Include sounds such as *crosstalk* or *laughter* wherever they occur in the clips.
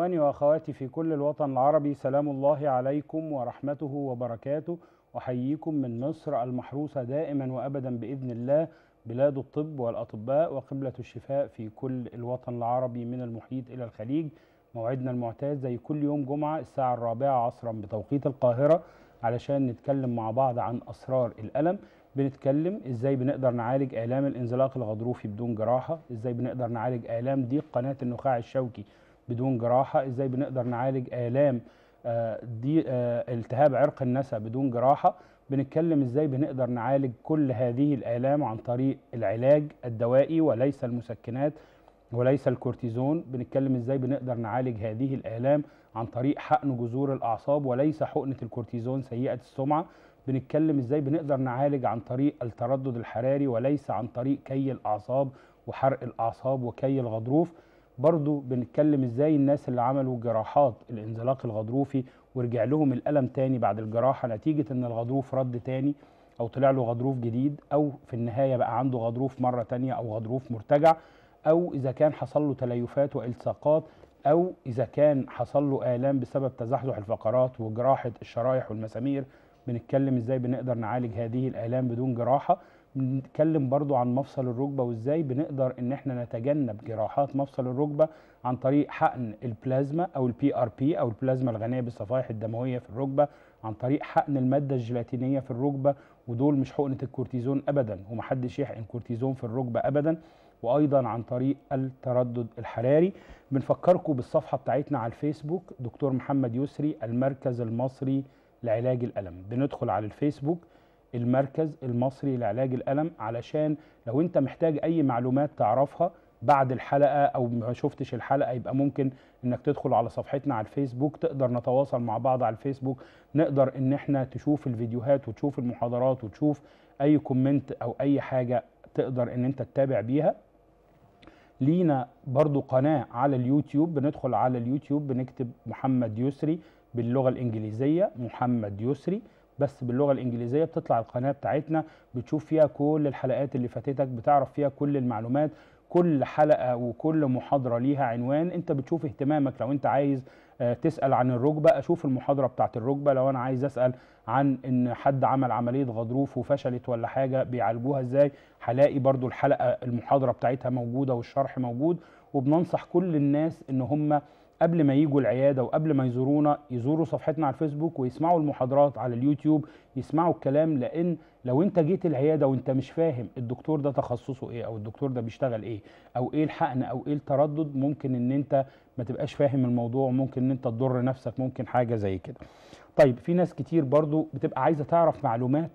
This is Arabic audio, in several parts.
إخواني وأخواتي في كل الوطن العربي سلام الله عليكم ورحمته وبركاته أحييكم من مصر المحروسة دائما وأبدا بإذن الله بلاد الطب والأطباء وقبلة الشفاء في كل الوطن العربي من المحيط إلى الخليج موعدنا المعتاد زي كل يوم جمعة الساعة الرابعة عصرا بتوقيت القاهرة علشان نتكلم مع بعض عن أسرار الألم بنتكلم ازاي بنقدر نعالج آلام الانزلاق الغضروفي بدون جراحة ازاي بنقدر نعالج آلام ضيق قناة النخاع الشوكي بدون جراحه ازاي بنقدر نعالج الام آه، دي آه، التهاب عرق النسا بدون جراحه بنتكلم ازاي بنقدر نعالج كل هذه الالام عن طريق العلاج الدوائي وليس المسكنات وليس الكورتيزون بنتكلم ازاي بنقدر نعالج هذه الالام عن طريق حقن جذور الاعصاب وليس حقنه الكورتيزون سيئه السمعه بنتكلم ازاي بنقدر نعالج عن طريق التردد الحراري وليس عن طريق كي الاعصاب وحرق الاعصاب وكي الغضروف برضو بنتكلم ازاي الناس اللي عملوا جراحات الانزلاق الغضروفي ورجع لهم الألم تاني بعد الجراحة نتيجة ان الغضروف رد تاني او طلع له غضروف جديد او في النهاية بقى عنده غضروف مرة تانية او غضروف مرتجع او اذا كان حصل له تليفات والصاقات او اذا كان حصل له آلام بسبب تزحزح الفقرات وجراحة الشرايح والمسامير بنتكلم ازاي بنقدر نعالج هذه الآلام بدون جراحة بنتكلم برضو عن مفصل الركبه وازاي بنقدر ان احنا نتجنب جراحات مفصل الركبه عن طريق حقن البلازما او البي ار بي او البلازما الغنيه بالصفائح الدمويه في الركبه عن طريق حقن الماده الجيلاتينيه في الركبه ودول مش حقنه الكورتيزون ابدا ومحدش يحقن كورتيزون في الركبه ابدا وايضا عن طريق التردد الحراري بنفكركم بالصفحه بتاعتنا على الفيسبوك دكتور محمد يسري المركز المصري لعلاج الالم بندخل على الفيسبوك المركز المصري لعلاج الألم علشان لو أنت محتاج أي معلومات تعرفها بعد الحلقة أو ما شفتش الحلقة يبقى ممكن إنك تدخل على صفحتنا على الفيسبوك تقدر نتواصل مع بعض على الفيسبوك نقدر إن إحنا تشوف الفيديوهات وتشوف المحاضرات وتشوف أي كومنت أو أي حاجة تقدر إن أنت تتابع بيها لينا برضو قناة على اليوتيوب بندخل على اليوتيوب بنكتب محمد يسري باللغة الإنجليزية محمد يسري بس باللغه الانجليزيه بتطلع القناه بتاعتنا بتشوف فيها كل الحلقات اللي فاتتك بتعرف فيها كل المعلومات كل حلقه وكل محاضره ليها عنوان انت بتشوف اهتمامك لو انت عايز آه، تسال عن الركبه اشوف المحاضره بتاعت الركبه لو انا عايز اسال عن ان حد عمل عمليه غضروف وفشلت ولا حاجه بيعالجوها ازاي هلاقي برضو الحلقه المحاضره بتاعتها موجوده والشرح موجود وبننصح كل الناس ان هم قبل ما يجوا العياده وقبل ما يزورونا يزوروا صفحتنا على الفيسبوك ويسمعوا المحاضرات على اليوتيوب يسمعوا الكلام لان لو انت جيت العياده وانت مش فاهم الدكتور ده تخصصه ايه او الدكتور ده بيشتغل ايه او ايه الحقن او ايه التردد ممكن ان انت ما تبقاش فاهم الموضوع ممكن ان انت تضر نفسك ممكن حاجه زي كده طيب في ناس كتير برضو بتبقى عايزه تعرف معلومات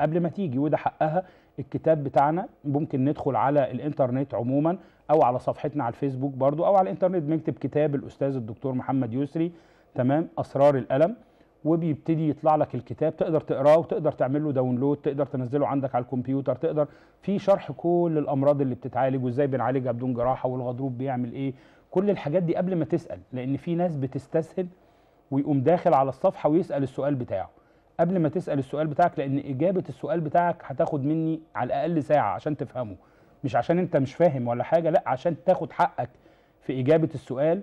قبل ما تيجي وده حقها الكتاب بتاعنا ممكن ندخل على الانترنت عموما او على صفحتنا على الفيسبوك برضو او على الانترنت بنكتب كتاب الاستاذ الدكتور محمد يسري تمام اسرار الالم وبيبتدي يطلع لك الكتاب تقدر تقراه وتقدر تعمل له داونلود تقدر تنزله عندك على الكمبيوتر تقدر في شرح كل الامراض اللي بتتعالج وازاي بنعالجها بدون جراحه والغضروف بيعمل ايه كل الحاجات دي قبل ما تسال لان في ناس بتستسهل ويقوم داخل على الصفحه ويسال السؤال بتاعه قبل ما تسال السؤال بتاعك لان اجابه السؤال بتاعك هتاخد مني على الاقل ساعه عشان تفهمه مش عشان انت مش فاهم ولا حاجه لا عشان تاخد حقك في اجابه السؤال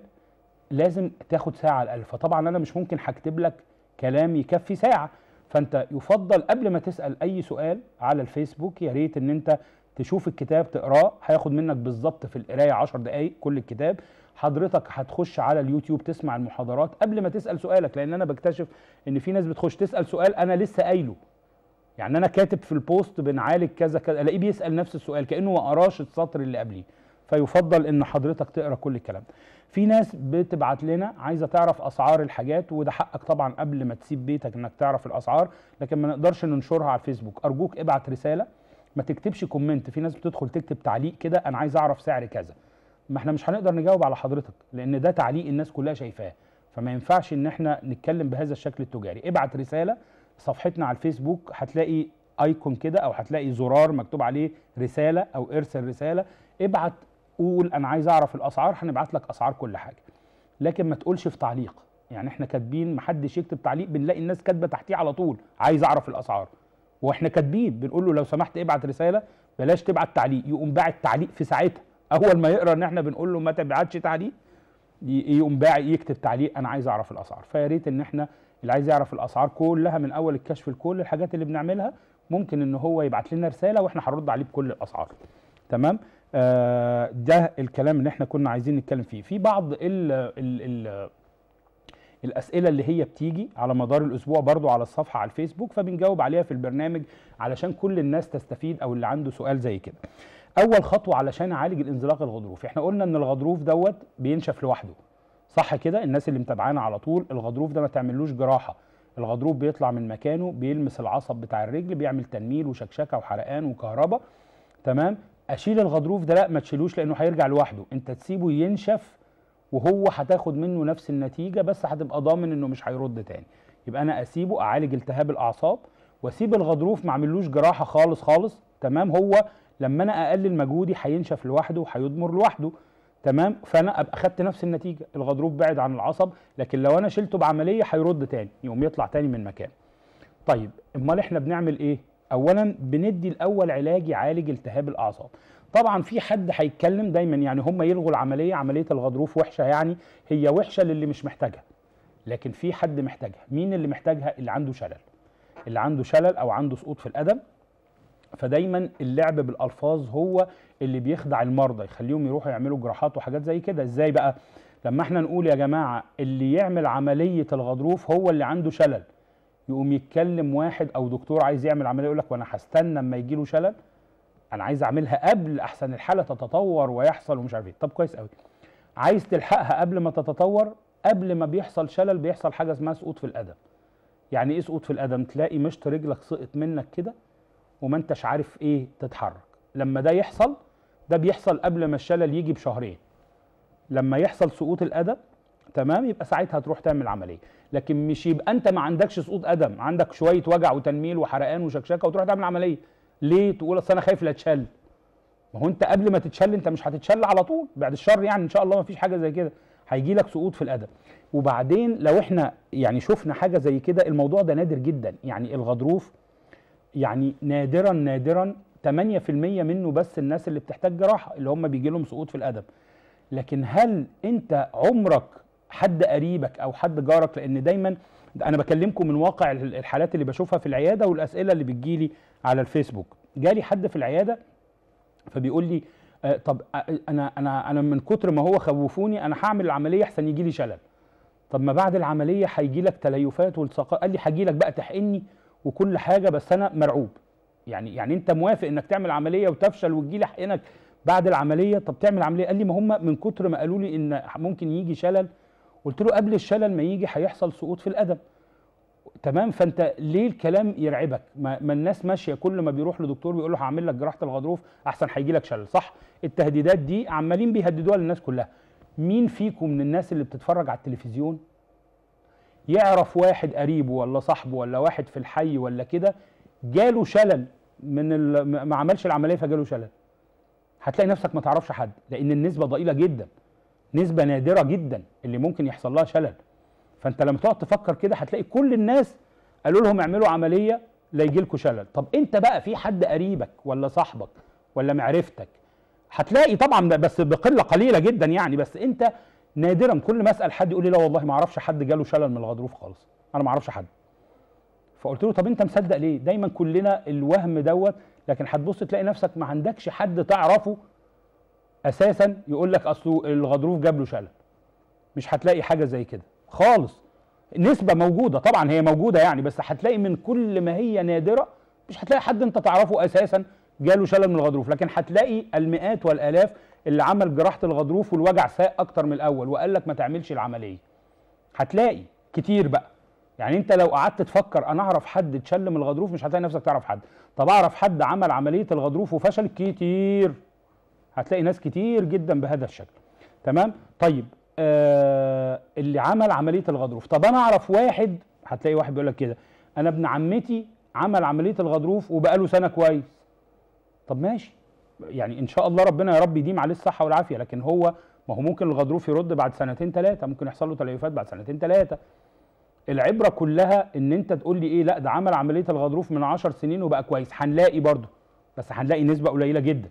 لازم تاخد ساعه على الاقل فطبعا انا مش ممكن هكتب لك كلام يكفي ساعه فانت يفضل قبل ما تسال اي سؤال على الفيسبوك يا ريت ان انت تشوف الكتاب تقراه هياخد منك بالظبط في القرايه 10 دقائق كل الكتاب حضرتك هتخش على اليوتيوب تسمع المحاضرات قبل ما تسال سؤالك لان انا بكتشف ان في ناس بتخش تسال سؤال انا لسه قايله يعني انا كاتب في البوست بنعالج كذا كذا الاقيه بيسال نفس السؤال كانه ما قراش السطر اللي قبليه فيفضل ان حضرتك تقرا كل الكلام في ناس بتبعت لنا عايزه تعرف اسعار الحاجات وده حقك طبعا قبل ما تسيب بيتك انك تعرف الاسعار لكن ما نقدرش ننشرها على الفيسبوك ارجوك ابعت رساله ما تكتبش كومنت في ناس بتدخل تكتب تعليق كده انا عايز اعرف سعر كذا ما احنا مش هنقدر نجاوب على حضرتك لان ده تعليق الناس كلها شايفاه فما ينفعش ان احنا نتكلم بهذا الشكل التجاري ابعت رساله صفحتنا على الفيسبوك هتلاقي ايكون كده او هتلاقي زرار مكتوب عليه رساله او ارسل رساله ابعت قول انا عايز اعرف الاسعار هنبعت لك اسعار كل حاجه لكن ما تقولش في تعليق يعني احنا كاتبين محدش يكتب تعليق بنلاقي الناس كاتبه تحتيه على طول عايز اعرف الاسعار واحنا كاتبين بنقول له لو سمحت ابعت رساله بلاش تبعت تعليق يقوم باعت تعليق في ساعتها اول ما يقرا ان احنا بنقول له ما تبعتش تعليق يقوم باع يكتب تعليق انا عايز اعرف الاسعار فيا ريت ان احنا اللي عايز يعرف الاسعار كلها من اول الكشف لكل الحاجات اللي بنعملها ممكن ان هو يبعت لنا رساله واحنا هنرد عليه بكل الاسعار تمام آه ده الكلام اللي احنا كنا عايزين نتكلم فيه في بعض ال ال ال الاسئله اللي هي بتيجي على مدار الاسبوع برضو على الصفحه على الفيسبوك فبنجاوب عليها في البرنامج علشان كل الناس تستفيد او اللي عنده سؤال زي كده اول خطوه علشان اعالج الانزلاق الغضروفي احنا قلنا ان الغضروف دوت بينشف لوحده صح كده الناس اللي متابعانا على طول الغضروف ده ما تعملوش جراحه الغضروف بيطلع من مكانه بيلمس العصب بتاع الرجل بيعمل تنميل وشكشكه وحرقان وكهرباء تمام اشيل الغضروف ده لا ما تشيلوش لانه هيرجع لوحده انت تسيبه ينشف وهو هتاخد منه نفس النتيجه بس هتبقى ضامن انه مش هيرد تاني يبقى انا اسيبه اعالج التهاب الاعصاب واسيب الغضروف ما اعملوش جراحه خالص خالص تمام هو لما انا اقلل مجهودي هينشف لوحده وهيضمر لوحده تمام فانا ابقى خدت نفس النتيجه الغضروف بعد عن العصب لكن لو انا شلته بعمليه هيرد تاني يقوم يطلع تاني من مكانه طيب امال احنا بنعمل ايه اولا بندي الاول علاج يعالج التهاب الاعصاب طبعا في حد هيتكلم دايما يعني هم يلغوا العمليه عمليه الغضروف وحشه يعني هي وحشه للي مش محتاجها لكن في حد محتاجها مين اللي محتاجها اللي عنده شلل اللي عنده شلل او عنده سقوط في الادم فدايما اللعب بالالفاظ هو اللي بيخدع المرضى يخليهم يروحوا يعملوا جراحات وحاجات زي كده ازاي بقى لما احنا نقول يا جماعه اللي يعمل عمليه الغضروف هو اللي عنده شلل يقوم يتكلم واحد او دكتور عايز يعمل عمليه يقول لك وانا هستنى اما يجي له شلل انا عايز اعملها قبل احسن الحاله تتطور ويحصل ومش عارف ايه طب كويس قوي عايز تلحقها قبل ما تتطور قبل ما بيحصل شلل بيحصل حاجه اسمها سقوط في القدم يعني ايه سقوط في القدم تلاقي مشط رجلك سقط منك كده وما انتش عارف ايه تتحرك لما ده يحصل ده بيحصل قبل ما الشلل يجي بشهرين لما يحصل سقوط القدم تمام يبقى ساعتها تروح تعمل عمليه لكن مش يبقى انت ما عندكش سقوط قدم عندك شويه وجع وتنميل وحرقان وشكشكه وتروح تعمل عمليه ليه تقول اصل انا خايف لا اتشل ما هو انت قبل ما تتشل انت مش هتتشل على طول بعد الشر يعني ان شاء الله ما فيش حاجه زي كده هيجي لك سقوط في الادب وبعدين لو احنا يعني شفنا حاجه زي كده الموضوع ده نادر جدا يعني الغضروف يعني نادرا نادرا 8% منه بس الناس اللي بتحتاج جراحه اللي هم بيجي لهم سقوط في الادب لكن هل انت عمرك حد قريبك او حد جارك لان دايما انا بكلمكم من واقع الحالات اللي بشوفها في العياده والاسئله اللي بتجيلي على الفيسبوك جالي حد في العياده فبيقول لي آه، طب آه، انا انا انا من كتر ما هو خوفوني انا هعمل العمليه احسن يجي لي شلل طب ما بعد العمليه هيجي لك تليفات والصقاء قال لي هجي لك بقى تحقني وكل حاجه بس انا مرعوب يعني يعني انت موافق انك تعمل عمليه وتفشل وتجي لي حقنك بعد العمليه طب تعمل عمليه قال لي ما هم من كتر ما قالوا لي ان ممكن يجي شلل قلت له قبل الشلل ما يجي هيحصل سقوط في الادب تمام فانت ليه الكلام يرعبك ما, ما الناس ماشيه كل ما بيروح لدكتور بيقول له هعمل لك جراحه الغضروف احسن هيجي لك شلل صح التهديدات دي عمالين بيهددوها للناس كلها مين فيكم من الناس اللي بتتفرج على التلفزيون يعرف واحد قريبه ولا صاحبه ولا واحد في الحي ولا كده جاله شلل من ما عملش العمليه فجاله شلل هتلاقي نفسك ما تعرفش حد لان النسبه ضئيله جدا نسبه نادره جدا اللي ممكن يحصل لها شلل فانت لما تقعد تفكر كده هتلاقي كل الناس قالوا لهم اعملوا عمليه لا يجيلكوا شلل طب انت بقى في حد قريبك ولا صاحبك ولا معرفتك هتلاقي طبعا بس بقله قليله جدا يعني بس انت نادرا كل ما اسال حد يقول لي لا والله ما اعرفش حد جاله شلل من الغضروف خالص انا ما اعرفش حد فقلت له طب انت مصدق ليه دايما كلنا الوهم دوت لكن هتبص تلاقي نفسك ما عندكش حد تعرفه اساسا يقول لك اصله الغضروف جاب له شلل مش هتلاقي حاجه زي كده خالص نسبه موجوده طبعا هي موجوده يعني بس هتلاقي من كل ما هي نادره مش هتلاقي حد انت تعرفه اساسا جاله شلل من الغضروف لكن هتلاقي المئات والالاف اللي عمل جراحه الغضروف والوجع ساء اكتر من الاول وقال لك ما تعملش العمليه هتلاقي كتير بقى يعني انت لو قعدت تفكر انا اعرف حد اتشل من الغضروف مش هتلاقي نفسك تعرف حد طب اعرف حد عمل عمليه الغضروف وفشل كتير هتلاقي ناس كتير جدا بهذا الشكل تمام طيب آه اللي عمل عمليه الغضروف طب انا اعرف واحد هتلاقي واحد بيقول لك كده انا ابن عمتي عمل عمليه الغضروف وبقاله سنه كويس طب ماشي يعني ان شاء الله ربنا يا رب يديم عليه الصحه والعافيه لكن هو ما هو ممكن الغضروف يرد بعد سنتين ثلاثه ممكن يحصل له تليفات بعد سنتين ثلاثه العبره كلها ان انت تقول لي ايه لا ده عمل عمليه الغضروف من 10 سنين وبقى كويس هنلاقي برضه بس هنلاقي نسبه قليله جدا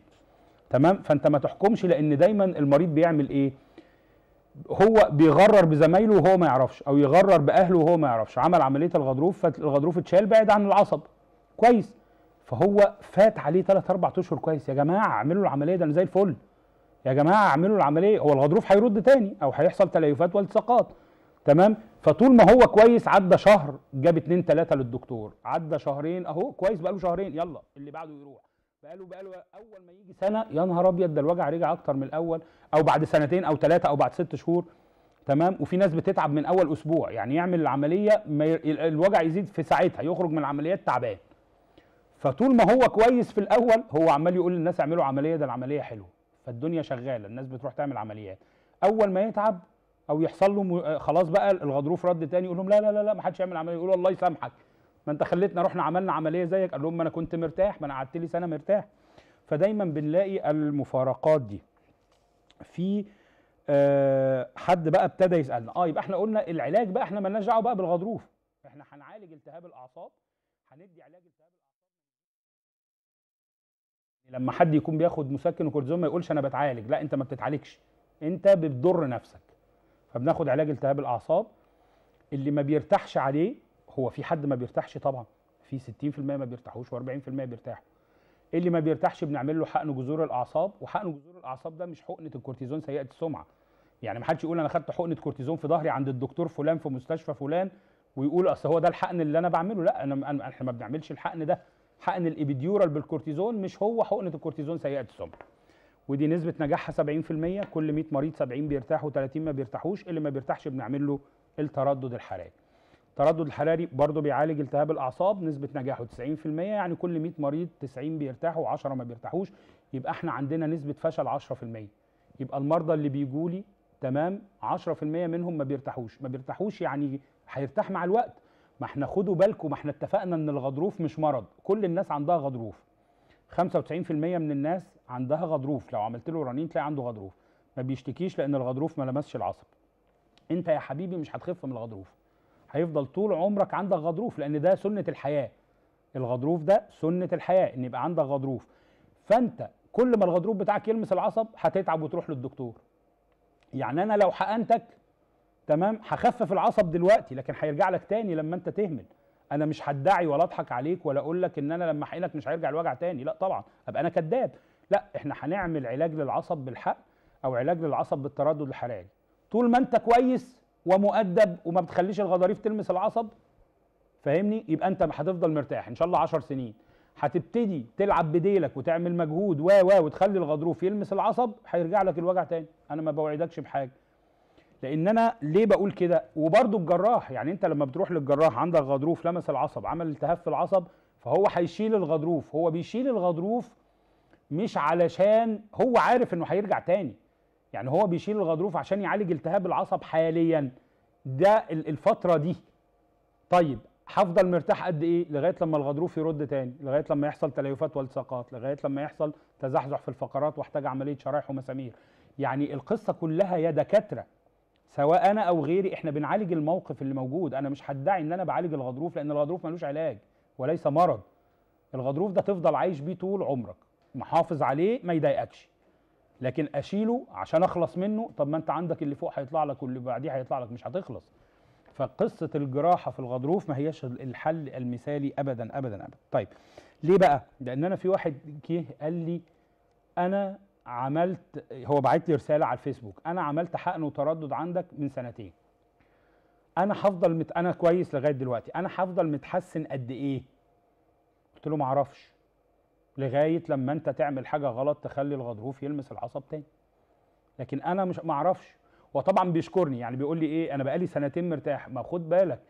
تمام فانت ما تحكمش لان دايما المريض بيعمل ايه هو بيغرر بزمايله وهو ما يعرفش او يغرر باهله وهو ما يعرفش عمل عمليه الغضروف فالغضروف اتشال بعيد عن العصب كويس فهو فات عليه 3 4 اشهر كويس يا جماعه اعملوا العمليه ده انا زي الفل يا جماعه اعملوا العمليه هو الغضروف هيرد تاني او هيحصل تليفات والتصاقات تمام فطول ما هو كويس عدى شهر جاب اتنين تلاته للدكتور عدى شهرين اهو كويس بقاله شهرين يلا اللي بعده يروح بقاله بقاله اول ما يجي سنه يا نهار ابيض ده الوجع رجع اكتر من الاول او بعد سنتين او ثلاثه او بعد ست شهور تمام وفي ناس بتتعب من اول اسبوع يعني يعمل العمليه الوجع يزيد في ساعتها يخرج من العمليات تعبان فطول ما هو كويس في الاول هو عمال يقول للناس اعملوا عمليه ده العمليه حلوه فالدنيا شغاله الناس بتروح تعمل عمليات اول ما يتعب او يحصل له آه، خلاص بقى الغضروف رد تاني يقول لهم لا لا لا لا ما حدش يعمل عمليه يقول الله يسامحك ما انت خليتنا رحنا عملنا عمليه زيك قال لهم ما انا كنت مرتاح ما انا قعدت لي سنه مرتاح فدايما بنلاقي المفارقات دي في أه حد بقى ابتدى يسالنا اه يبقى احنا قلنا العلاج بقى احنا مالناش دعوه بقى بالغضروف احنا هنعالج التهاب الاعصاب هندي علاج التهاب الاعصاب لما حد يكون بياخد مسكن وكورتيزون ما يقولش انا بتعالج لا انت ما بتتعالجش انت بتضر نفسك فبناخد علاج التهاب الاعصاب اللي ما بيرتاحش عليه هو في حد ما بيرتاحش طبعا في 60% ما بيرتاحوش و40% بيرتاحوا إيه اللي ما بيرتاحش بنعمل له حقن جذور الاعصاب وحقن جذور الاعصاب ده مش حقنه الكورتيزون سيئه السمعه يعني ما حدش يقول انا خدت حقنه كورتيزون في ظهري عند الدكتور فلان في مستشفى فلان ويقول اصل هو ده الحقن اللي انا بعمله لا انا احنا ما بنعملش الحقن ده حقن الابيديورال بالكورتيزون مش هو حقنه الكورتيزون سيئه السمعه ودي نسبه نجاحها 70% كل 100 مريض 70 بيرتاحوا و30 ما بيرتاحوش اللي ما بيرتاحش بنعمل له التردد الحراري التردد الحراري برضه بيعالج التهاب الاعصاب نسبه نجاحه 90% يعني كل 100 مريض 90 بيرتاحوا و10 ما بيرتاحوش يبقى احنا عندنا نسبه فشل 10% يبقى المرضى اللي بيجوا لي تمام 10% منهم ما بيرتاحوش ما بيرتاحوش يعني هيرتاح مع الوقت ما احنا خدوا بالكم ما احنا اتفقنا ان الغضروف مش مرض كل الناس عندها غضروف 95% من الناس عندها غضروف لو عملت له رنين تلاقي عنده غضروف ما بيشتكيش لان الغضروف ما لمسش العصب انت يا حبيبي مش هتخف من الغضروف هيفضل طول عمرك عندك غضروف لان ده سنه الحياه الغضروف ده سنه الحياه ان يبقى عندك غضروف فانت كل ما الغضروف بتاعك يلمس العصب هتتعب وتروح للدكتور يعني انا لو حقنتك تمام هخفف العصب دلوقتي لكن هيرجع لك تاني لما انت تهمل انا مش هدعي ولا اضحك عليك ولا اقول لك ان انا لما حقنك مش هيرجع الوجع تاني لا طبعا ابقى انا كذاب لا احنا هنعمل علاج للعصب بالحق او علاج للعصب بالتردد الحراري طول ما انت كويس ومؤدب وما بتخليش الغضاريف تلمس العصب فاهمني يبقى انت هتفضل مرتاح ان شاء الله 10 سنين هتبتدي تلعب بديلك وتعمل مجهود و و وتخلي الغضروف يلمس العصب هيرجع لك الوجع تاني انا ما بوعدكش بحاجه لان انا ليه بقول كده وبرده الجراح يعني انت لما بتروح للجراح عندك غضروف لمس العصب عمل التهاب في العصب فهو هيشيل الغضروف هو بيشيل الغضروف مش علشان هو عارف انه هيرجع تاني يعني هو بيشيل الغضروف عشان يعالج التهاب العصب حاليا ده الفتره دي طيب هفضل مرتاح قد ايه لغايه لما الغضروف يرد تاني لغايه لما يحصل تليفات والتصاقات لغايه لما يحصل تزحزح في الفقرات واحتاج عمليه شرايح ومسامير يعني القصه كلها يا دكاتره سواء انا او غيري احنا بنعالج الموقف اللي موجود انا مش هدعي ان انا بعالج الغضروف لان الغضروف ملوش علاج وليس مرض الغضروف ده تفضل عايش بيه طول عمرك محافظ عليه ما يضايقكش لكن اشيله عشان اخلص منه طب ما انت عندك اللي فوق هيطلع لك واللي بعديه هيطلع لك مش هتخلص فقصه الجراحه في الغضروف ما هياش الحل المثالي ابدا ابدا ابدا طيب ليه بقى لان انا في واحد جه قال لي انا عملت هو بعت لي رساله على الفيسبوك انا عملت حقن وتردد عندك من سنتين انا هفضل مت... انا كويس لغايه دلوقتي انا هفضل متحسن قد ايه قلت له ما اعرفش لغايه لما انت تعمل حاجه غلط تخلي الغضروف يلمس العصب تاني لكن انا مش ما اعرفش وطبعا بيشكرني يعني بيقول لي ايه انا بقالي سنتين مرتاح ما خد بالك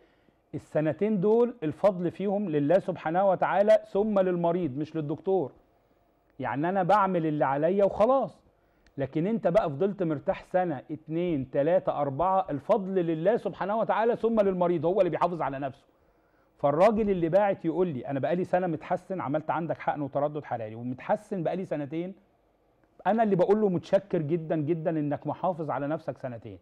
السنتين دول الفضل فيهم لله سبحانه وتعالى ثم للمريض مش للدكتور يعني انا بعمل اللي عليا وخلاص لكن انت بقى فضلت مرتاح سنة اتنين تلاتة اربعة الفضل لله سبحانه وتعالى ثم للمريض هو اللي بيحافظ على نفسه فالراجل اللي باعت يقول لي انا بقالي سنه متحسن عملت عندك حقن وتردد حراري ومتحسن بقالي سنتين انا اللي بقول له متشكر جدا جدا انك محافظ على نفسك سنتين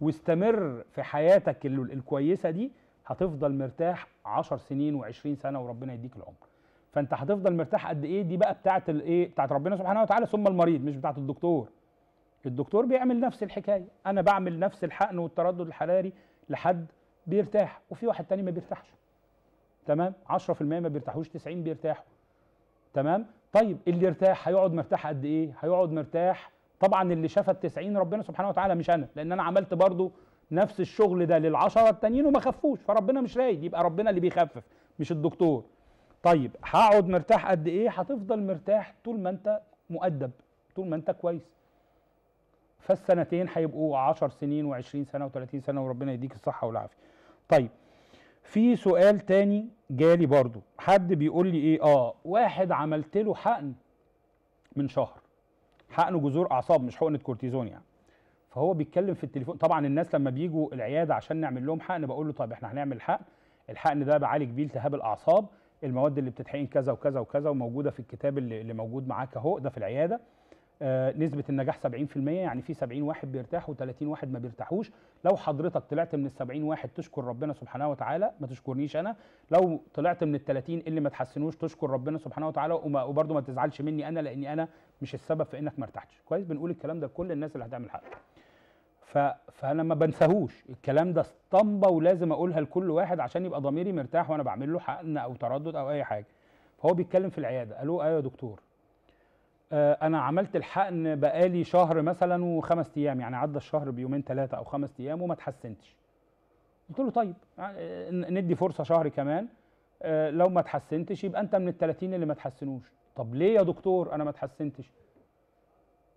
واستمر في حياتك الكويسه دي هتفضل مرتاح 10 سنين و20 سنه وربنا يديك العمر فانت هتفضل مرتاح قد ايه دي بقى بتاعه الايه بتاعه ربنا سبحانه وتعالى ثم المريض مش بتاعه الدكتور الدكتور بيعمل نفس الحكايه انا بعمل نفس الحقن والتردد الحراري لحد بيرتاح وفي واحد تاني ما بيرتاحش تمام 10% ما بيرتاحوش 90 بيرتاحوا تمام طيب اللي ارتاح هيقعد مرتاح قد ايه هيقعد مرتاح طبعا اللي شاف ال 90 ربنا سبحانه وتعالى مش انا لان انا عملت برضو نفس الشغل ده 10 التانيين وما خفوش فربنا مش رايد يبقى ربنا اللي بيخفف مش الدكتور طيب هقعد مرتاح قد ايه هتفضل مرتاح طول ما انت مؤدب طول ما انت كويس فالسنتين هيبقوا 10 سنين و20 سنه و30 سنه وربنا يديك الصحه والعافيه طيب في سؤال تاني جالي برضو حد بيقول لي ايه اه واحد عملت له حقن من شهر حقن جذور اعصاب مش حقنه كورتيزون يعني فهو بيتكلم في التليفون طبعا الناس لما بيجوا العياده عشان نعمل لهم حقن بقول له طيب احنا هنعمل حقن الحقن ده بعالج بيه التهاب الاعصاب المواد اللي بتتحقن كذا وكذا وكذا وموجوده في الكتاب اللي موجود معاك اهو ده في العياده آه، نسبه النجاح 70% يعني في 70 واحد بيرتاح و30 واحد ما بيرتاحوش لو حضرتك طلعت من ال 70 واحد تشكر ربنا سبحانه وتعالى ما تشكرنيش انا لو طلعت من ال 30 اللي ما تحسنوش تشكر ربنا سبحانه وتعالى وبرده ما تزعلش مني انا لاني انا مش السبب في انك ما ارتحتش كويس بنقول الكلام ده لكل الناس اللي هتعمل حاجة. ف... فانا ما بنساهوش الكلام ده اسطمبه ولازم اقولها لكل واحد عشان يبقى ضميري مرتاح وانا بعمل له حقن او تردد او اي حاجه فهو بيتكلم في العياده له ايوه يا دكتور آه، انا عملت الحقن بقالي شهر مثلا وخمس ايام يعني عدى الشهر بيومين ثلاثه او خمس ايام وما تحسنتش قلت له طيب آه، ندي فرصه شهر كمان آه، لو ما تحسنتش يبقى انت من ال 30 اللي ما تحسنوش طب ليه يا دكتور انا ما تحسنتش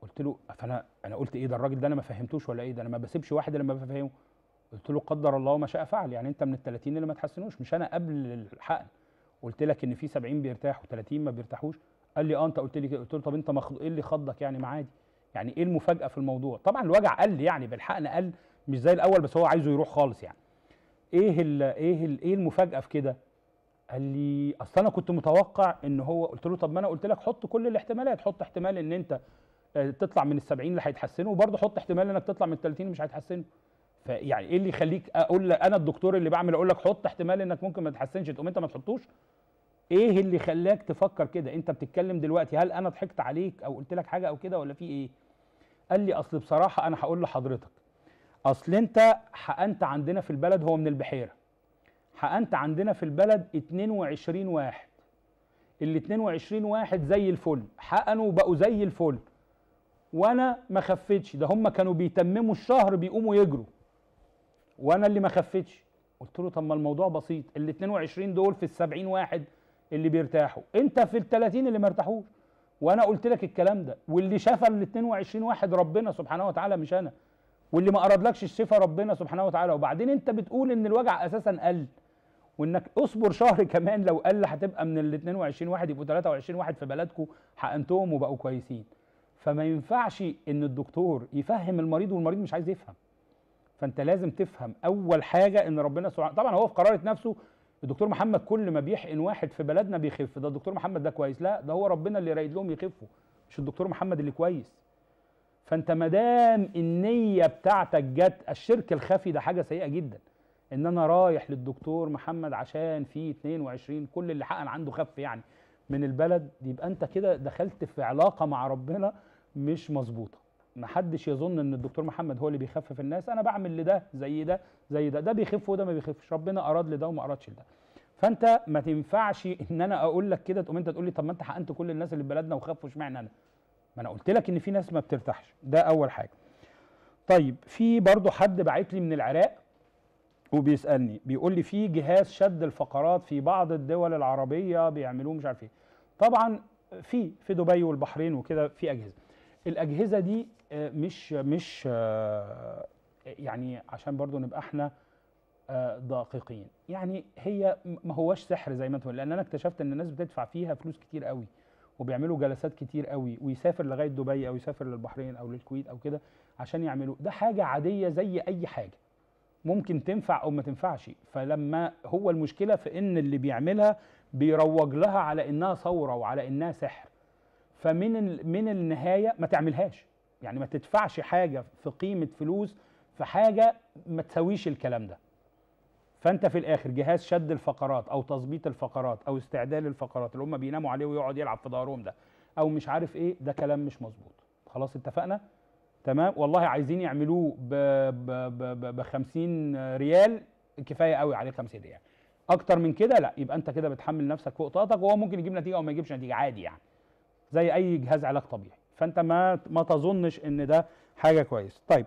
قلت له فانا انا قلت ايه ده الراجل ده انا ما فهمتوش ولا ايه ده انا ما بسيبش واحد لما بفهمه قلت له قدر الله ما شاء فعل يعني انت من ال 30 اللي ما تحسنوش مش انا قبل الحقن قلت لك ان في 70 بيرتاحوا 30 ما بيرتاحوش قال لي اه انت قلت لي كده قلت له طب انت ايه اللي خضك يعني معادي يعني ايه المفاجاه في الموضوع طبعا الوجع قل يعني بالحقنا قل مش زي الاول بس هو عايزه يروح خالص يعني ايه الـ ايه الـ ايه المفاجاه في كده قال لي اصل انا كنت متوقع ان هو قلت له طب ما انا قلت لك حط كل الاحتمالات حط احتمال ان انت آه، تطلع من ال 70 اللي هيتحسنوا وبرضه حط احتمال انك تطلع من ال 30 مش هيتحسنوا فيعني ايه اللي يخليك اقول لك انا الدكتور اللي بعمل اقول لك حط احتمال انك ممكن ما تتحسنش تقوم انت ما تحطوش ايه اللي خلاك تفكر كده انت بتتكلم دلوقتي هل انا ضحكت عليك او قلت لك حاجه او كده ولا في ايه قال لي اصل بصراحه انا هقول لحضرتك اصل انت حقنت عندنا في البلد هو من البحيره حقنت عندنا في البلد 22 واحد ال 22 واحد زي الفل حقنوا وبقوا زي الفل وانا ما خفتش ده هم كانوا بيتمموا الشهر بيقوموا يجروا وانا اللي ما خفتش قلت له طب ما الموضوع بسيط ال 22 دول في ال 70 واحد اللي بيرتاحوا انت في ال 30 اللي ما ارتاحوش وانا قلت لك الكلام ده واللي شفى ال 22 واحد ربنا سبحانه وتعالى مش انا واللي ما قرضلكش الشفاء ربنا سبحانه وتعالى وبعدين انت بتقول ان الوجع اساسا قل وانك اصبر شهر *laughs* كمان لو قل هتبقى من ال 22 واحد يبقوا 23 واحد في بلدكم حقنتهم وبقوا كويسين فما ينفعش ان الدكتور يفهم المريض والمريض مش عايز يفهم فانت لازم تفهم اول حاجه ان ربنا سبحانه طبعا هو في قراره نفسه الدكتور محمد كل ما بيحقن واحد في بلدنا بيخف ده الدكتور محمد ده كويس لا ده هو ربنا اللي رايد لهم يخفوا مش الدكتور محمد اللي كويس فانت ما دام النيه بتاعتك جت الشرك الخفي ده حاجه سيئه جدا ان انا رايح للدكتور محمد عشان في 22 كل اللي حقن عنده خف يعني من البلد يبقى انت كده دخلت في علاقه مع ربنا مش مظبوطه ما حدش يظن ان الدكتور محمد هو اللي بيخفف الناس انا بعمل لده زي ده زي ده ده بيخف وده ما بيخفش ربنا اراد لده وما ارادش لده فانت ما تنفعش ان انا اقول لك كده تقوم انت تقول لي طب ما انت حقنت كل الناس اللي في بلدنا وخفوا اشمعنى انا ما انا قلت لك ان في ناس ما بترتاحش ده اول حاجه طيب في برضه حد بعت لي من العراق وبيسالني بيقول لي في جهاز شد الفقرات في بعض الدول العربيه بيعملوه مش عارف ايه طبعا في في دبي والبحرين وكده في اجهزه الاجهزه دي مش مش يعني عشان برضو نبقى احنا آه، دقيقين يعني هي ما هواش سحر زي ما تقول لان انا اكتشفت ان الناس بتدفع فيها فلوس كتير قوي وبيعملوا جلسات كتير قوي ويسافر لغايه دبي او يسافر للبحرين او للكويت او كده عشان يعملوا ده حاجه عاديه زي اي حاجه ممكن تنفع او ما تنفعش فلما هو المشكله في ان اللي بيعملها بيروج لها على انها ثوره وعلى انها سحر فمن من النهايه ما تعملهاش يعني ما تدفعش حاجه في قيمه فلوس في حاجه ما تساويش الكلام ده فانت في الاخر جهاز شد الفقرات او تظبيط الفقرات او استعدال الفقرات اللي هم بيناموا عليه ويقعد يلعب في ظهرهم ده او مش عارف ايه ده كلام مش مظبوط خلاص اتفقنا تمام والله عايزين يعملوه ب 50 ريال كفايه قوي عليه 50 ريال اكتر من كده لا يبقى انت كده بتحمل نفسك فوق طاقتك وهو ممكن يجيب نتيجه او ما يجيبش نتيجه عادي يعني زي اي جهاز علاج طبيعي فانت ما ما تظنش ان ده حاجه كويس طيب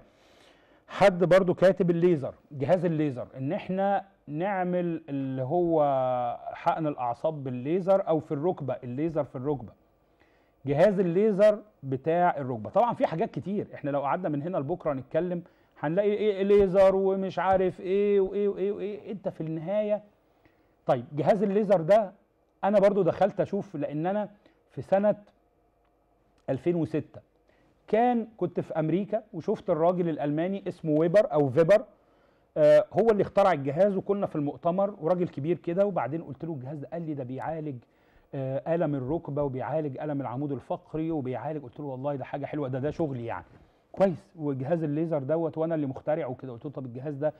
حد برضو كاتب الليزر جهاز الليزر ان احنا نعمل اللي هو حقن الاعصاب بالليزر او في الركبه الليزر في الركبه جهاز الليزر بتاع الركبه طبعا في حاجات كتير احنا لو قعدنا من هنا لبكره نتكلم هنلاقي ايه ليزر ومش عارف ايه وايه وايه وايه انت في النهايه طيب جهاز الليزر ده انا برضو دخلت اشوف لان انا في سنه 2006 كان كنت في امريكا وشفت الراجل الالماني اسمه ويبر او فيبر آه هو اللي اخترع الجهاز وكنا في المؤتمر وراجل كبير كده وبعدين قلت له الجهاز ده قال لي ده بيعالج آه الم الركبه وبيعالج الم العمود الفقري وبيعالج قلت له والله ده حاجه حلوه ده ده شغلي يعني كويس وجهاز الليزر دوت وانا اللي مخترعه وكده قلت له طب الجهاز ده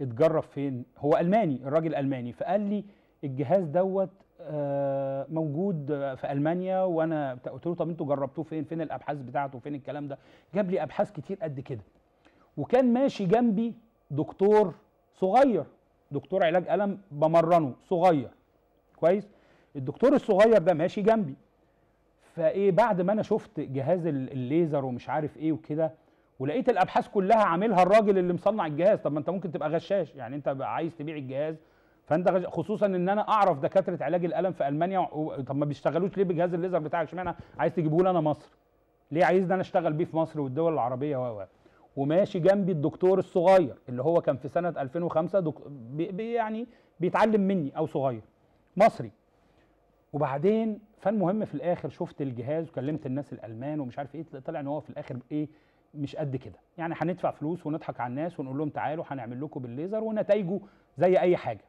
اتجرب فين هو الماني الراجل الماني فقال لي الجهاز دوت آه، موجود في المانيا وانا قلت له طب انتوا جربتوه فين فين الابحاث بتاعته فين الكلام ده جاب لي ابحاث كتير قد كده وكان ماشي جنبي دكتور صغير دكتور علاج الم بمرنه صغير كويس الدكتور الصغير ده ماشي جنبي فايه بعد ما انا شفت جهاز الليزر ومش عارف ايه وكده ولقيت الابحاث كلها عاملها الراجل اللي مصنع الجهاز طب ما انت ممكن تبقى غشاش يعني انت عايز تبيع الجهاز فانت خصوصا ان انا اعرف دكاتره علاج الالم في المانيا و... طب ما بيشتغلوش ليه بجهاز الليزر بتاعك اشمعنى عايز تجيبه لي انا مصر ليه عايزني انا اشتغل بيه في مصر والدول العربيه و و وماشي جنبي الدكتور الصغير اللي هو كان في سنه 2005 دك... بي... بي يعني بيتعلم مني او صغير مصري وبعدين فالمهم في الاخر شفت الجهاز وكلمت الناس الالمان ومش عارف ايه طلع ان هو في الاخر ايه مش قد كده يعني هندفع فلوس ونضحك على الناس ونقول لهم تعالوا هنعمل لكم بالليزر ونتائجه زي اي حاجه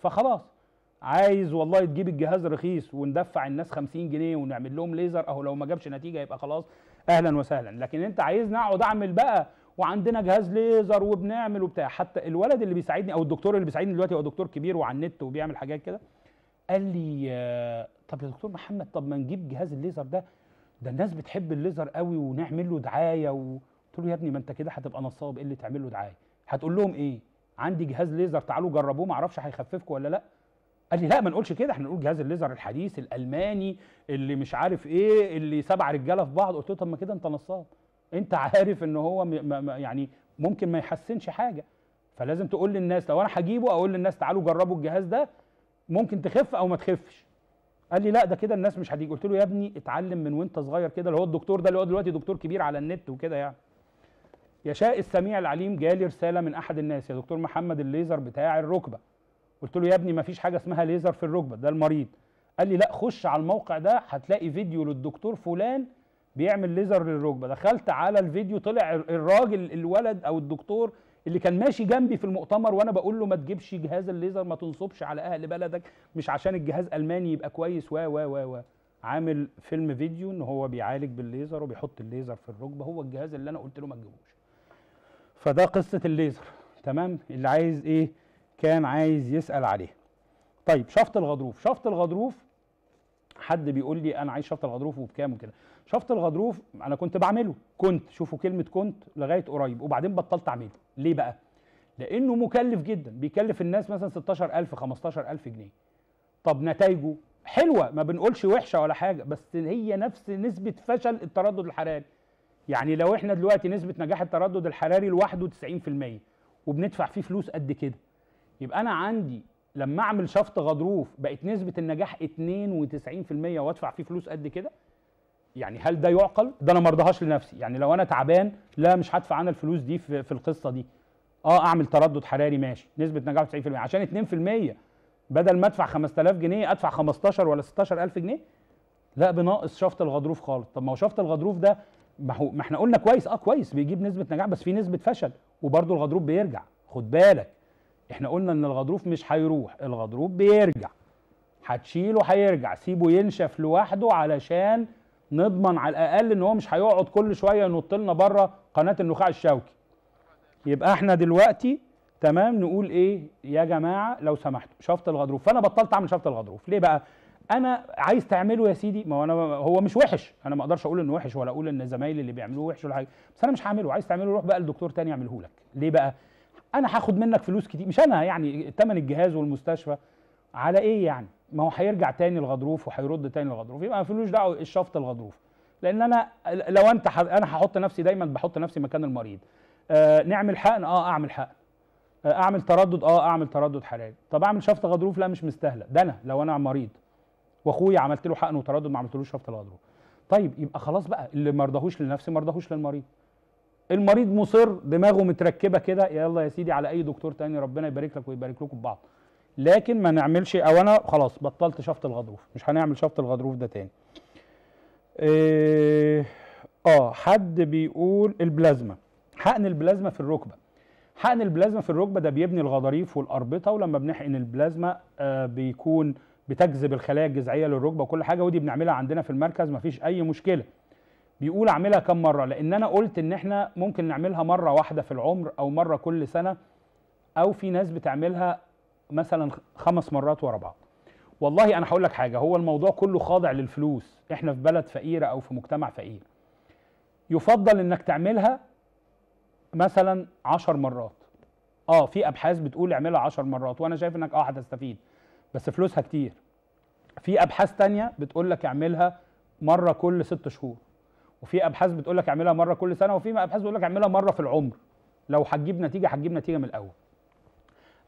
فخلاص عايز والله تجيب الجهاز رخيص وندفع الناس 50 جنيه ونعمل لهم ليزر اهو لو ما جابش نتيجه يبقى خلاص اهلا وسهلا لكن انت عايزني اقعد اعمل بقى وعندنا جهاز ليزر وبنعمل وبتاع حتى الولد اللي بيساعدني او الدكتور اللي بيساعدني دلوقتي هو دكتور كبير وعلى النت وبيعمل حاجات كده قال لي آه، طب يا دكتور محمد طب ما نجيب جهاز الليزر ده ده الناس بتحب الليزر قوي ونعمل له دعايه قلت له يا ابني ما انت كده هتبقى نصاب ايه اللي تعمل له دعايه هتقول لهم ايه عندي جهاز ليزر تعالوا جربوه ما اعرفش هيخففكم ولا لا قال لي لا ما نقولش كده احنا نقول جهاز الليزر الحديث الالماني اللي مش عارف ايه اللي سبع رجاله في بعض قلت له طب ما كده انت نصاب انت عارف ان هو م- م- يعني ممكن ما يحسنش حاجه فلازم تقول للناس لو انا هجيبه اقول للناس تعالوا جربوا الجهاز ده ممكن تخف او ما تخفش قال لي لا ده كده الناس مش هتيجي قلت له يا ابني اتعلم من وانت صغير كده اللي هو الدكتور ده اللي هو دلوقتي دكتور كبير على النت وكده يعني يشاء السميع العليم جالي رساله من احد الناس يا دكتور محمد الليزر بتاع الركبه قلت له يا ابني ما فيش حاجه اسمها ليزر في الركبه ده المريض قال لي لا خش على الموقع ده هتلاقي فيديو للدكتور فلان بيعمل ليزر للركبه دخلت على الفيديو طلع الراجل الولد او الدكتور اللي كان ماشي جنبي في المؤتمر وانا بقول له ما تجيبش جهاز الليزر ما تنصبش على اهل بلدك مش عشان الجهاز الماني يبقى كويس و و و و عامل فيلم فيديو ان هو بيعالج بالليزر وبيحط الليزر في الركبه هو الجهاز اللي انا قلت له ما تجيبوش فده قصة الليزر تمام اللي عايز ايه كان عايز يسأل عليه طيب شفط الغضروف شفط الغضروف حد بيقول لي انا عايز شفط الغضروف وبكام وكده شفط الغضروف انا كنت بعمله كنت شوفوا كلمة كنت لغاية قريب وبعدين بطلت اعمله ليه بقى لانه مكلف جدا بيكلف الناس مثلا 16000 15000 جنيه طب نتائجه حلوه ما بنقولش وحشه ولا حاجه بس هي نفس نسبه فشل التردد الحراري يعني لو احنا دلوقتي نسبه نجاح التردد الحراري لوحده 90% وبندفع فيه فلوس قد كده يبقى انا عندي لما اعمل شفط غضروف بقت نسبه النجاح 92% وادفع فيه فلوس قد كده يعني هل ده يعقل ده انا ما ارضاهاش لنفسي يعني لو انا تعبان لا مش هدفع انا الفلوس دي في, في القصه دي اه اعمل تردد حراري ماشي نسبه نجاح 90% عشان 2% بدل ما ادفع 5000 جنيه ادفع 15 ولا 16000 جنيه لا بناقص شفط الغضروف خالص طب ما هو شفط الغضروف ده ما هو ما احنا قلنا كويس اه كويس بيجيب نسبه نجاح بس في نسبه فشل وبرده الغضروف بيرجع خد بالك احنا قلنا ان الغضروف مش هيروح الغضروف بيرجع هتشيله هيرجع سيبه ينشف لوحده علشان نضمن على الاقل ان هو مش هيقعد كل شويه ينط لنا بره قناه النخاع الشوكي يبقى احنا دلوقتي تمام نقول ايه يا جماعه لو سمحتوا شفط الغضروف فانا بطلت اعمل شفط الغضروف ليه بقى انا عايز تعمله يا سيدي ما هو انا هو مش وحش انا ما اقدرش اقول انه وحش ولا اقول ان زمايلي اللي بيعملوه وحش ولا حاجه بس انا مش هعمله عايز تعمله روح بقى لدكتور تاني يعمله لك ليه بقى انا هاخد منك فلوس كتير مش انا يعني ثمن الجهاز والمستشفى على ايه يعني ما هو هيرجع تاني الغضروف وهيرد تاني الغضروف يبقى ملوش دعوه الشفط الغضروف لان انا لو انت ح... انا هحط نفسي دايما بحط نفسي مكان المريض آه نعمل حقن اه اعمل حقن آه اعمل تردد اه اعمل تردد حراري طب اعمل شفط غضروف لا مش مستاهله ده انا لو انا مريض واخويا عملت له حقن وتردد ما عملتلوش شفط اضربه طيب يبقى خلاص بقى اللي ما رضاهوش لنفسي ما رضاهوش للمريض المريض مصر دماغه متركبه كده يلا يا سيدي على اي دكتور تاني ربنا يبارك لك ويبارك لكم ببعض لكن ما نعملش او انا خلاص بطلت شفط الغضروف مش هنعمل شفط الغضروف ده تاني إيه اه حد بيقول البلازما حقن البلازما في الركبه حقن البلازما في الركبه ده بيبني الغضاريف والاربطه ولما بنحقن البلازما آه بيكون بتجذب الخلايا الجذعيه للركبه وكل حاجه ودي بنعملها عندنا في المركز مفيش اي مشكله بيقول اعملها كم مره لان انا قلت ان احنا ممكن نعملها مره واحده في العمر او مره كل سنه او في ناس بتعملها مثلا خمس مرات ورا بعض والله انا هقول لك حاجه هو الموضوع كله خاضع للفلوس احنا في بلد فقيره او في مجتمع فقير يفضل انك تعملها مثلا عشر مرات اه في ابحاث بتقول اعملها عشر مرات وانا شايف انك اه هتستفيد بس فلوسها كتير في ابحاث تانية بتقول لك اعملها مره كل ست شهور وفي ابحاث بتقول لك اعملها مره كل سنه وفي ابحاث بتقول لك اعملها مره في العمر لو هتجيب نتيجه هتجيب نتيجه من الاول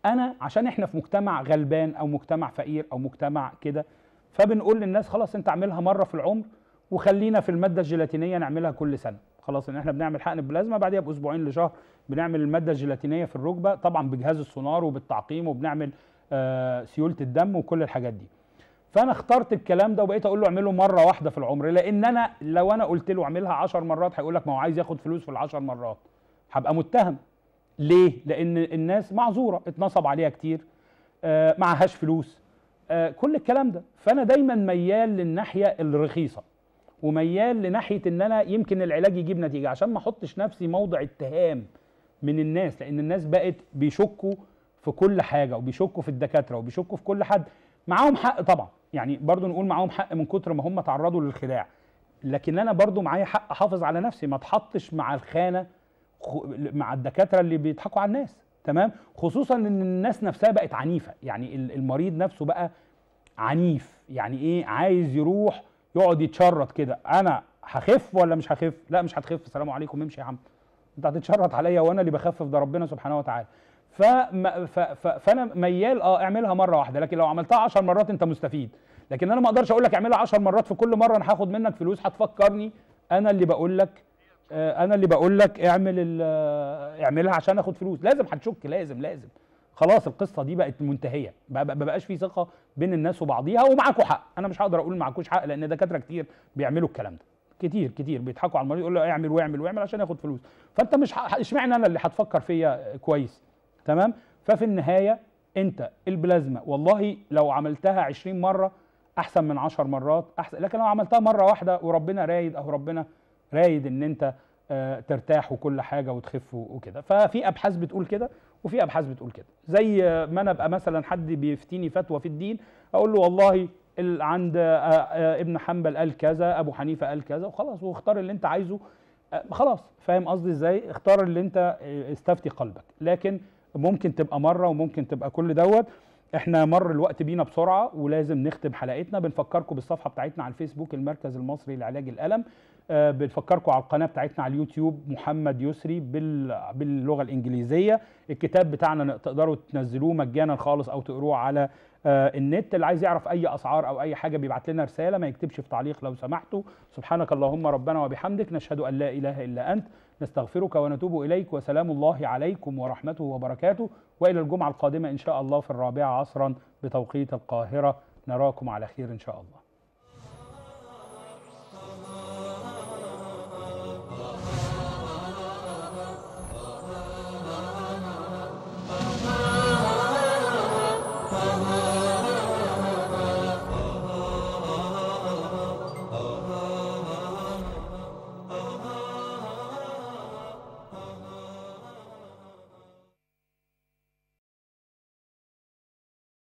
انا عشان احنا في مجتمع غلبان او مجتمع فقير او مجتمع كده فبنقول للناس خلاص انت اعملها مره في العمر وخلينا في الماده الجيلاتينيه نعملها كل سنه خلاص ان احنا بنعمل حقن بلازما بعديها باسبوعين لشهر بنعمل الماده الجيلاتينيه في الركبه طبعا بجهاز السونار وبالتعقيم وبنعمل آه، سيوله الدم وكل الحاجات دي فانا اخترت الكلام ده وبقيت اقول له اعمله مره واحده في العمر لان انا لو انا قلت له اعملها 10 مرات هيقول لك ما هو عايز ياخد فلوس في العشر مرات هبقى متهم ليه لان الناس معذوره اتنصب عليها كتير آه معهاش فلوس آه كل الكلام ده فانا دايما ميال للناحيه الرخيصه وميال لناحيه ان انا يمكن العلاج يجيب نتيجه عشان ما احطش نفسي موضع اتهام من الناس لان الناس بقت بيشكوا في كل حاجه وبيشكوا في الدكاتره وبيشكوا في كل حد معاهم حق طبعا يعني برضو نقول معاهم حق من كتر ما هم تعرضوا للخداع لكن انا برضو معايا حق احافظ على نفسي ما اتحطش مع الخانه مع الدكاتره اللي بيضحكوا على الناس تمام خصوصا ان الناس نفسها بقت عنيفه يعني المريض نفسه بقى عنيف يعني ايه عايز يروح يقعد يتشرط كده انا هخف ولا مش هخف لا مش هتخف السلام عليكم امشي يا عم انت هتتشرط عليا وانا اللي بخفف ده ربنا سبحانه وتعالى ف فانا ميال اه اعملها مره واحده لكن لو عملتها 10 مرات انت مستفيد لكن انا ما اقدرش اقول لك اعملها 10 مرات في كل مره انا هاخد منك فلوس هتفكرني انا اللي بقول لك آه، انا اللي بقول لك اعمل آه، اعملها عشان اخد فلوس لازم هتشك لازم لازم خلاص القصه دي بقت منتهيه ما بقاش في ثقه بين الناس وبعضيها ومعاكوا حق انا مش هقدر اقول معاكوش حق لان دكاتره كتير بيعملوا الكلام ده كتير كتير بيضحكوا على المريض يقول له اعمل واعمل واعمل عشان ياخد فلوس فانت مش اشمعنى انا اللي هتفكر فيا كويس تمام ففي النهايه انت البلازما والله لو عملتها 20 مره احسن من 10 مرات احسن لكن لو عملتها مره واحده وربنا رايد او ربنا رايد ان انت آه، ترتاح وكل حاجه وتخف وكده ففي ابحاث بتقول كده وفي ابحاث بتقول كده زي ما انا ابقى مثلا حد بيفتيني فتوى في الدين اقول له والله عند آه، آه، ابن حنبل قال كذا ابو حنيفه قال كذا وخلاص واختار اللي انت عايزه خلاص فاهم قصدي ازاي اختار اللي انت استفتي قلبك لكن ممكن تبقى مره وممكن تبقى كل دوت احنا مر الوقت بينا بسرعه ولازم نختم حلقتنا بنفكركم بالصفحه بتاعتنا على الفيسبوك المركز المصري لعلاج الالم آه، بنفكركم على القناه بتاعتنا على اليوتيوب محمد يسري باللغه الانجليزيه الكتاب بتاعنا تقدروا تنزلوه مجانا خالص او تقروه على آه، النت اللي عايز يعرف اي اسعار او اي حاجه بيبعت لنا رساله ما يكتبش في تعليق لو سمحتوا سبحانك اللهم ربنا وبحمدك نشهد ان لا اله الا انت نستغفرك ونتوب اليك وسلام الله عليكم ورحمته وبركاته والى الجمعه القادمه ان شاء الله في الرابعه عصرا بتوقيت القاهره نراكم على خير ان شاء الله